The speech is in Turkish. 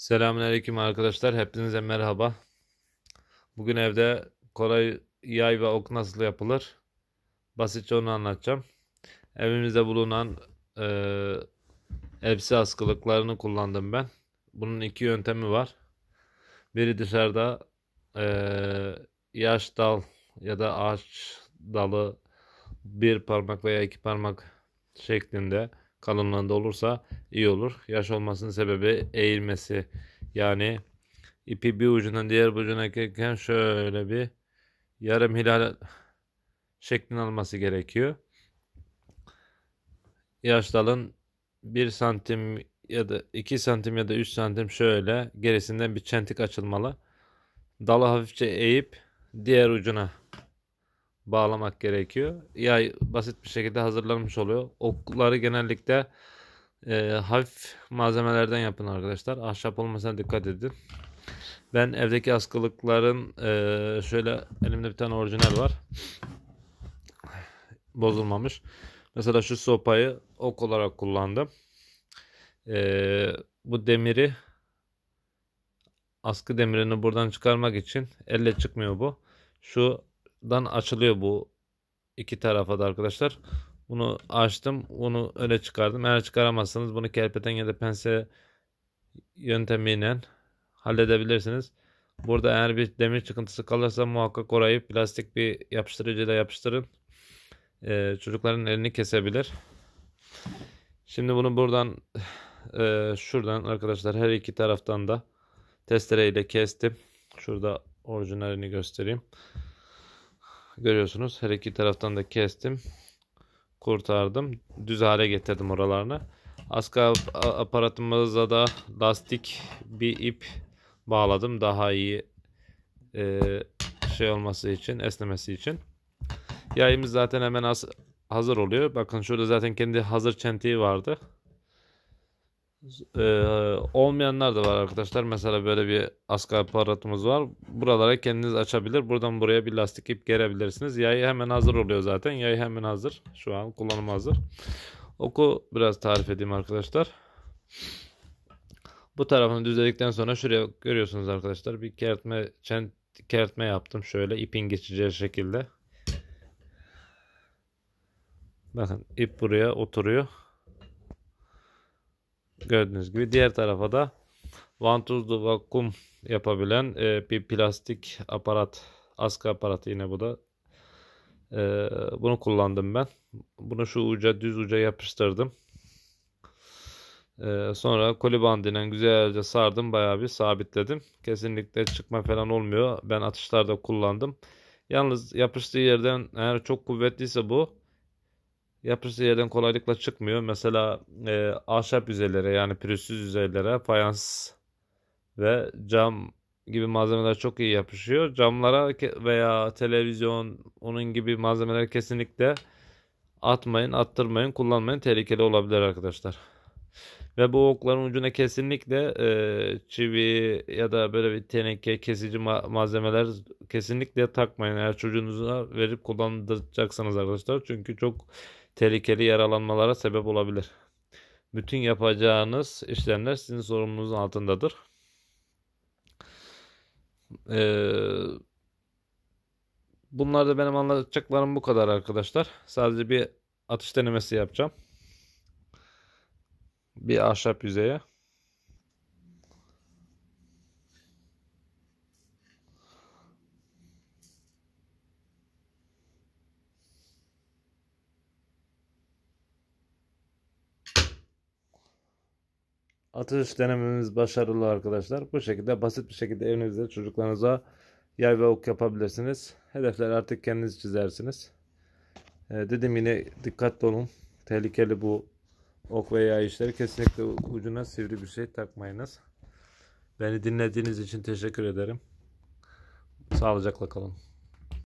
Selamünaleyküm arkadaşlar. Hepinize merhaba. Bugün evde kolay yay ve ok nasıl yapılır? Basitçe onu anlatacağım. Evimizde bulunan e, elbise askılıklarını kullandım ben. Bunun iki yöntemi var. Biri dışarıda e, yaş dal ya da ağaç dalı bir parmak veya iki parmak şeklinde kalınlığında olursa iyi olur. Yaş olmasının sebebi eğilmesi. Yani ipi bir ucundan diğer ucuna gelirken şöyle bir yarım hilal şeklin alması gerekiyor. Yaş dalın 1 santim ya da 2 santim ya da 3 santim şöyle gerisinden bir çentik açılmalı. Dalı hafifçe eğip diğer ucuna bağlamak gerekiyor. Yay basit bir şekilde hazırlanmış oluyor. Okları genellikle e, hafif malzemelerden yapın arkadaşlar. Ahşap olmasına dikkat edin. Ben evdeki askılıkların e, şöyle elimde bir tane orijinal var. Bozulmamış. Mesela şu sopayı ok olarak kullandım. E, bu demiri askı demirini buradan çıkarmak için elle çıkmıyor bu. Şu dan açılıyor bu iki tarafa da arkadaşlar. Bunu açtım. Bunu öne çıkardım. Eğer çıkaramazsanız bunu kerpeten ya da pense yöntemiyle halledebilirsiniz. Burada eğer bir demir çıkıntısı kalırsa muhakkak orayı plastik bir yapıştırıcıyla yapıştırın. Ee, çocukların elini kesebilir. Şimdi bunu buradan e, şuradan arkadaşlar her iki taraftan da testereyle kestim. Şurada orijinalini göstereyim. Görüyorsunuz her iki taraftan da kestim. Kurtardım. Düz hale getirdim oralarını. Aska aparatımıza da lastik bir ip bağladım. Daha iyi e, şey olması için, esnemesi için. Yayımız zaten hemen hazır oluyor. Bakın şurada zaten kendi hazır çentiği vardı e, olmayanlar da var arkadaşlar. Mesela böyle bir askı aparatımız var. Buralara kendiniz açabilir. Buradan buraya bir lastik ip gerebilirsiniz. Yay hemen hazır oluyor zaten. Yay hemen hazır. Şu an kullanıma hazır. Oku biraz tarif edeyim arkadaşlar. Bu tarafını düzledikten sonra şuraya görüyorsunuz arkadaşlar. Bir kertme, çent, kertme yaptım. Şöyle ipin geçeceği şekilde. Bakın ip buraya oturuyor. Gördüğünüz gibi diğer tarafa da vantuzlu vakum yapabilen e, bir plastik aparat. Askı aparatı yine bu da. E, bunu kullandım ben. Bunu şu uca düz uca yapıştırdım. E, sonra koli bandıyla güzelce sardım. Bayağı bir sabitledim. Kesinlikle çıkma falan olmuyor. Ben atışlarda kullandım. Yalnız yapıştığı yerden eğer çok kuvvetliyse bu yapısı yerden kolaylıkla çıkmıyor. Mesela e, ahşap yüzeylere yani pürüzsüz yüzeylere fayans ve cam gibi malzemeler çok iyi yapışıyor. Camlara veya televizyon onun gibi malzemeler kesinlikle atmayın, attırmayın, kullanmayın. Tehlikeli olabilir arkadaşlar. Ve bu okların ucuna kesinlikle e, çivi ya da böyle bir teneke kesici ma- malzemeler kesinlikle takmayın. Eğer çocuğunuza verip kullanacaksanız arkadaşlar. Çünkü çok tehlikeli yaralanmalara sebep olabilir. Bütün yapacağınız işlemler sizin sorumluluğunuz altındadır. Ee, bunlar da benim anlatacaklarım bu kadar arkadaşlar. Sadece bir atış denemesi yapacağım bir ahşap yüzeye. Atış denememiz başarılı arkadaşlar. Bu şekilde basit bir şekilde evinizde çocuklarınıza yay ve ok yapabilirsiniz. Hedefler artık kendiniz çizersiniz. Ee, dedim yine dikkatli olun. Tehlikeli bu ok veya işleri kesinlikle ucuna sivri bir şey takmayınız. Beni dinlediğiniz için teşekkür ederim. Sağlıcakla kalın.